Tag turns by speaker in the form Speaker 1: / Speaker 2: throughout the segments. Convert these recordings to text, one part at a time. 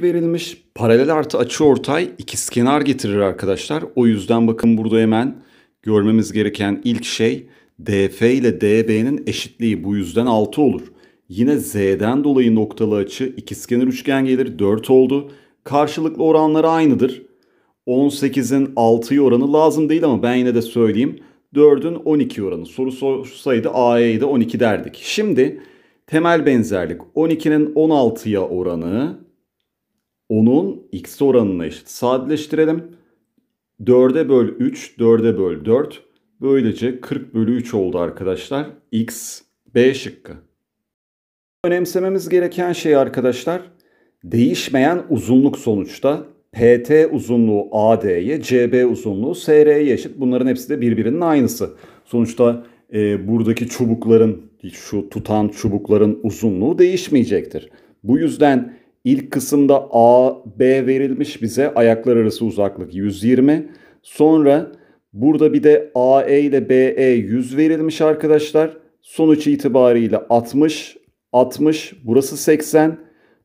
Speaker 1: verilmiş. Paralel artı açı ortay ikizkenar getirir arkadaşlar. O yüzden bakın burada hemen görmemiz gereken ilk şey DF ile DB'nin eşitliği. Bu yüzden 6 olur. Yine Z'den dolayı noktalı açı ikizkenar üçgen gelir 4 oldu. Karşılıklı oranları aynıdır. 18'in 6'yı oranı lazım değil ama ben yine de söyleyeyim. 4'ün 12 oranı. Soru sorsaydı AE'ye de 12 derdik. Şimdi temel benzerlik 12'nin 16'ya oranı onun x oranına eşit. Sadeleştirelim. 4'e böl 3, 4'e böl 4. Böylece 40 bölü 3 oldu arkadaşlar. X, B şıkkı. Önemsememiz gereken şey arkadaşlar, değişmeyen uzunluk sonuçta PT uzunluğu AD'ye, CB uzunluğu SR'ye eşit. Bunların hepsi de birbirinin aynısı. Sonuçta e, buradaki çubukların, şu tutan çubukların uzunluğu değişmeyecektir. Bu yüzden İlk kısımda A, B verilmiş bize ayaklar arası uzaklık 120. Sonra burada bir de AE ile BE 100 verilmiş arkadaşlar. Sonuç itibariyle 60, 60, burası 80.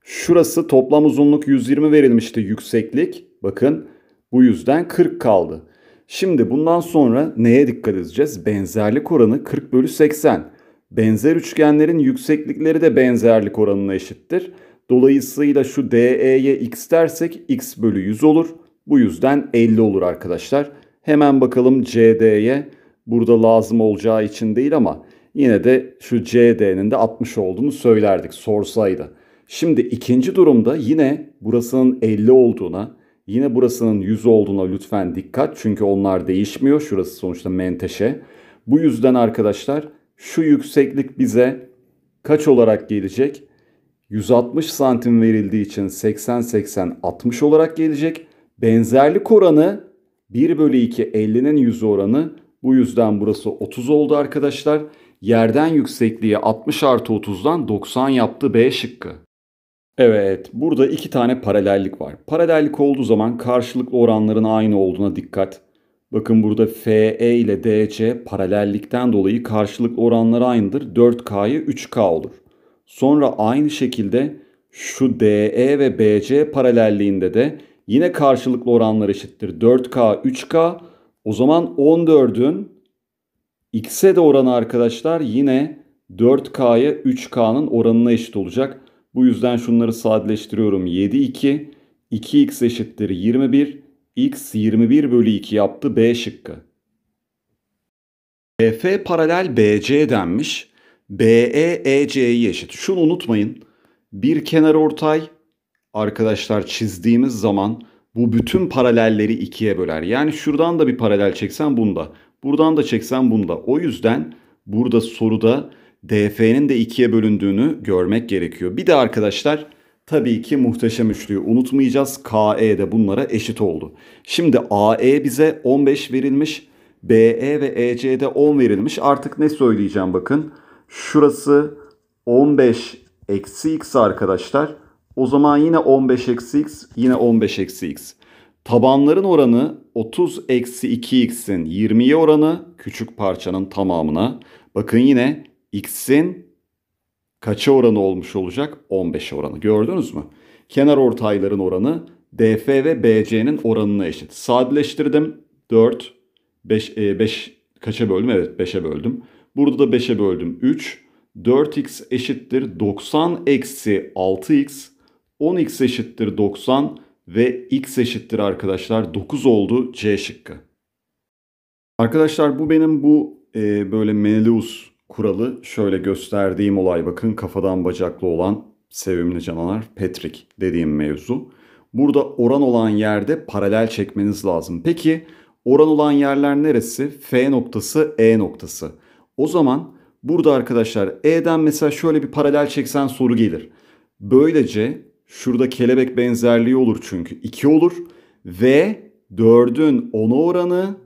Speaker 1: Şurası toplam uzunluk 120 verilmişti yükseklik. Bakın bu yüzden 40 kaldı. Şimdi bundan sonra neye dikkat edeceğiz? Benzerlik oranı 40 bölü 80. Benzer üçgenlerin yükseklikleri de benzerlik oranına eşittir. Dolayısıyla şu DE'ye x dersek x bölü 100 olur. Bu yüzden 50 olur arkadaşlar. Hemen bakalım CD'ye. Burada lazım olacağı için değil ama yine de şu CD'nin de 60 olduğunu söylerdik sorsaydı. Şimdi ikinci durumda yine burasının 50 olduğuna, yine burasının 100 olduğuna lütfen dikkat. Çünkü onlar değişmiyor. Şurası sonuçta menteşe. Bu yüzden arkadaşlar şu yükseklik bize kaç olarak gelecek? 160 santim verildiği için 80-80-60 olarak gelecek. Benzerlik oranı 1 bölü 2 50'nin 100 oranı. Bu yüzden burası 30 oldu arkadaşlar. Yerden yüksekliği 60 artı 30'dan 90 yaptı B şıkkı. Evet burada iki tane paralellik var. Paralellik olduğu zaman karşılıklı oranların aynı olduğuna dikkat. Bakın burada FE ile DC paralellikten dolayı karşılıklı oranları aynıdır. 4K'yı 3K olur. Sonra aynı şekilde şu DE ve BC paralelliğinde de yine karşılıklı oranlar eşittir. 4K, 3K. O zaman 14'ün x'e de oranı arkadaşlar yine 4K'ya 3K'nın oranına eşit olacak. Bu yüzden şunları sadeleştiriyorum. 7, 2. 2x eşittir 21. x 21 bölü 2 yaptı B şıkkı. EF paralel BC denmiş. BE EC'yi eşit. Şunu unutmayın. Bir kenar ortay arkadaşlar çizdiğimiz zaman bu bütün paralelleri ikiye böler. Yani şuradan da bir paralel çeksen bunda. Buradan da çeksen bunda. O yüzden burada soruda DF'nin de ikiye bölündüğünü görmek gerekiyor. Bir de arkadaşlar tabii ki muhteşem üçlüyü unutmayacağız. KE de bunlara eşit oldu. Şimdi AE bize 15 verilmiş. BE ve EC'de 10 verilmiş. Artık ne söyleyeceğim Bakın. Şurası 15 eksi x arkadaşlar. O zaman yine 15 eksi x yine 15 eksi x. Tabanların oranı 30 eksi 2x'in 20'ye oranı küçük parçanın tamamına. Bakın yine x'in kaça oranı olmuş olacak? 15'e oranı. Gördünüz mü? Kenar ortayların oranı DF ve BC'nin oranına eşit. Sadeleştirdim. 4, 5, 5 kaça böldüm? Evet 5'e böldüm. Burada da 5'e böldüm 3. 4x eşittir 90 eksi 6x. 10x eşittir 90 ve x eşittir arkadaşlar 9 oldu C şıkkı. Arkadaşlar bu benim bu e, böyle Menelius kuralı şöyle gösterdiğim olay bakın kafadan bacaklı olan sevimli canavar Patrick dediğim mevzu. Burada oran olan yerde paralel çekmeniz lazım. Peki oran olan yerler neresi? F noktası, E noktası. O zaman burada arkadaşlar E'den mesela şöyle bir paralel çeksen soru gelir. Böylece şurada kelebek benzerliği olur çünkü 2 olur ve 4'ün 10'a oranı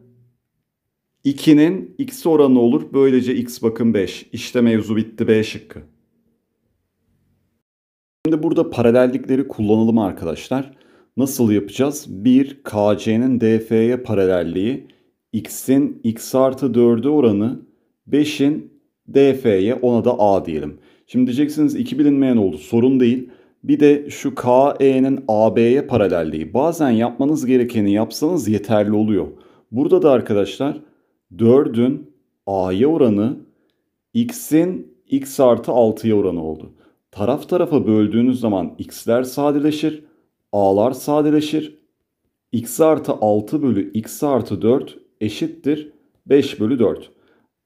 Speaker 1: 2'nin x oranı olur. Böylece x bakın 5. İşte mevzu bitti B şıkkı. Şimdi burada paralellikleri kullanalım arkadaşlar. Nasıl yapacağız? 1 KC'nin DF'ye paralelliği, x'in x artı 4'e oranı 5'in DF'ye ona da A diyelim. Şimdi diyeceksiniz 2 bilinmeyen oldu sorun değil. Bir de şu KE'nin AB'ye paralelliği. Bazen yapmanız gerekeni yapsanız yeterli oluyor. Burada da arkadaşlar 4'ün A'ya oranı X'in X artı 6'ya oranı oldu. Taraf tarafa böldüğünüz zaman X'ler sadeleşir. A'lar sadeleşir. X artı 6 bölü X artı 4 eşittir 5 bölü 4.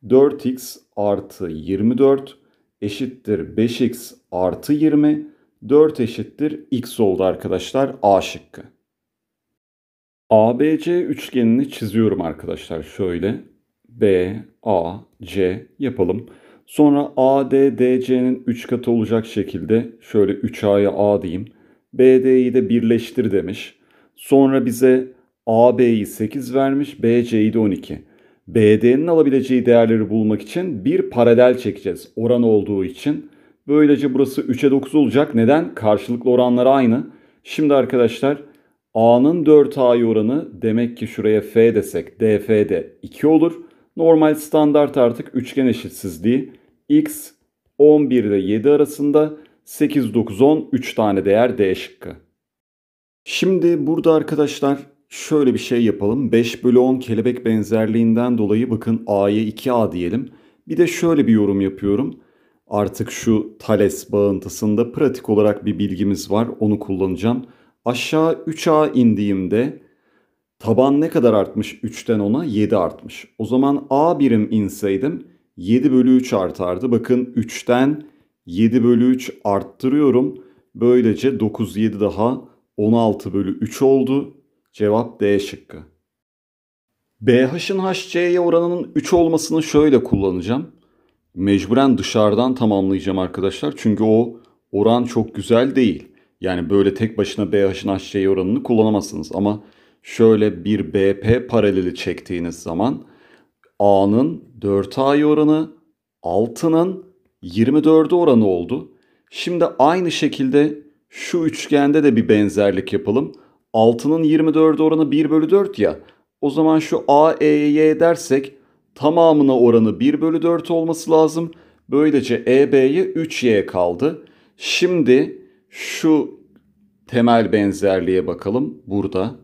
Speaker 1: 4x artı 24 eşittir 5x artı 20. 4 eşittir x oldu arkadaşlar A şıkkı. ABC üçgenini çiziyorum arkadaşlar şöyle. B, A, C yapalım. Sonra AD, DC'nin 3 katı olacak şekilde şöyle 3A'ya A diyeyim. BD'yi de birleştir demiş. Sonra bize AB'yi 8 vermiş, BC'yi de 12. BD'nin alabileceği değerleri bulmak için bir paralel çekeceğiz oran olduğu için. Böylece burası 3'e 9 olacak. Neden? Karşılıklı oranlar aynı. Şimdi arkadaşlar A'nın 4A'yı oranı demek ki şuraya F desek df'de 2 olur. Normal standart artık üçgen eşitsizliği X 11 ile 7 arasında 8, 9, 10 3 tane değer D şıkkı. Şimdi burada arkadaşlar Şöyle bir şey yapalım. 5 bölü 10 kelebek benzerliğinden dolayı bakın A'ya 2A diyelim. Bir de şöyle bir yorum yapıyorum. Artık şu Thales bağıntısında pratik olarak bir bilgimiz var. Onu kullanacağım. Aşağı 3A indiğimde taban ne kadar artmış? 3'ten 10'a 7 artmış. O zaman A birim inseydim 7 bölü 3 artardı. Bakın 3'ten 7 bölü 3 arttırıyorum. Böylece 9, 7 daha 16 bölü 3 oldu. Cevap D şıkkı. BH'ın HC'ye oranının 3 olmasını şöyle kullanacağım. Mecburen dışarıdan tamamlayacağım arkadaşlar. Çünkü o oran çok güzel değil. Yani böyle tek başına BH'ın HC'ye oranını kullanamazsınız. Ama şöyle bir BP paraleli çektiğiniz zaman A'nın 4 a oranı 6'nın 24'e oranı oldu. Şimdi aynı şekilde şu üçgende de bir benzerlik yapalım. 6'nın 24 oranı 1 bölü 4 ya. O zaman şu A, E, Y dersek tamamına oranı 1 bölü 4 olması lazım. Böylece EB'ye 3Y kaldı. Şimdi şu temel benzerliğe bakalım burada.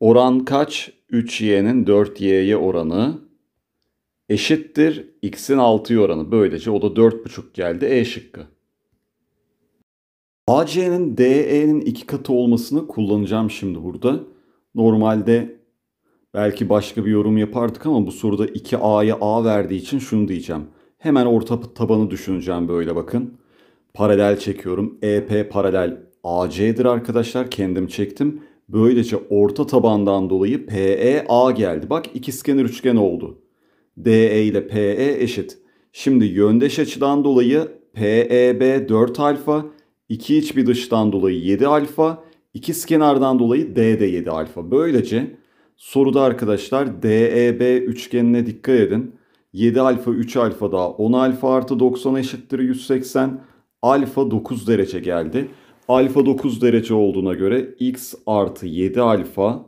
Speaker 1: Oran kaç? 3y'nin 4y'ye oranı eşittir x'in 6'ya oranı. Böylece o da 4,5 geldi E şıkkı. AC'nin DE'nin iki katı olmasını kullanacağım şimdi burada. Normalde belki başka bir yorum yapardık ama bu soruda 2A'ya A verdiği için şunu diyeceğim. Hemen orta tabanı düşüneceğim böyle bakın. Paralel çekiyorum. EP paralel AC'dir arkadaşlar. Kendim çektim. Böylece orta tabandan dolayı PE A geldi. Bak ikizkenar üçgen oldu. DE ile PE eşit. Şimdi yöndeş açıdan dolayı PEB 4 alfa 2 iç bir dıştan dolayı 7 alfa, ikiz kenardan dolayı D de 7 alfa. Böylece soruda arkadaşlar DEB üçgenine dikkat edin. 7 alfa 3 alfa daha 10 alfa artı 90 eşittir 180. Alfa 9 derece geldi. Alfa 9 derece olduğuna göre x artı 7 alfa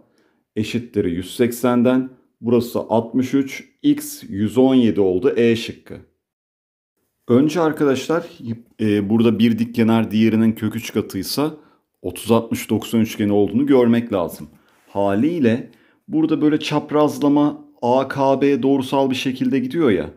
Speaker 1: eşittir 180'den. Burası 63, x 117 oldu E şıkkı. Önce arkadaşlar e, burada bir dik diğerinin kök 3 katıysa 30-60-90 üçgeni olduğunu görmek lazım. Haliyle burada böyle çaprazlama AKB doğrusal bir şekilde gidiyor ya.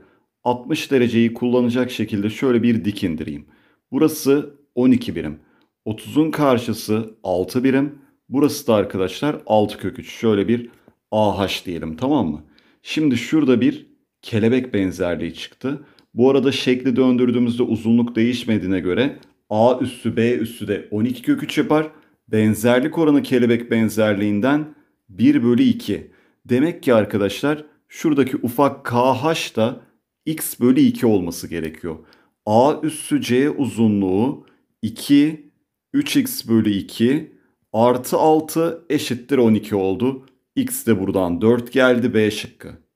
Speaker 1: 60 dereceyi kullanacak şekilde şöyle bir dik indireyim. Burası 12 birim. 30'un karşısı 6 birim. Burası da arkadaşlar 6 kök 3. Şöyle bir AH diyelim tamam mı? Şimdi şurada bir kelebek benzerliği çıktı. Bu arada şekli döndürdüğümüzde uzunluk değişmediğine göre A üssü B üssü de 12 kök 3 yapar. Benzerlik oranı kelebek benzerliğinden 1 bölü 2. Demek ki arkadaşlar şuradaki ufak KH da x bölü 2 olması gerekiyor. A üssü C uzunluğu 2, 3x bölü 2 artı 6 eşittir 12 oldu. X de buradan 4 geldi B şıkkı.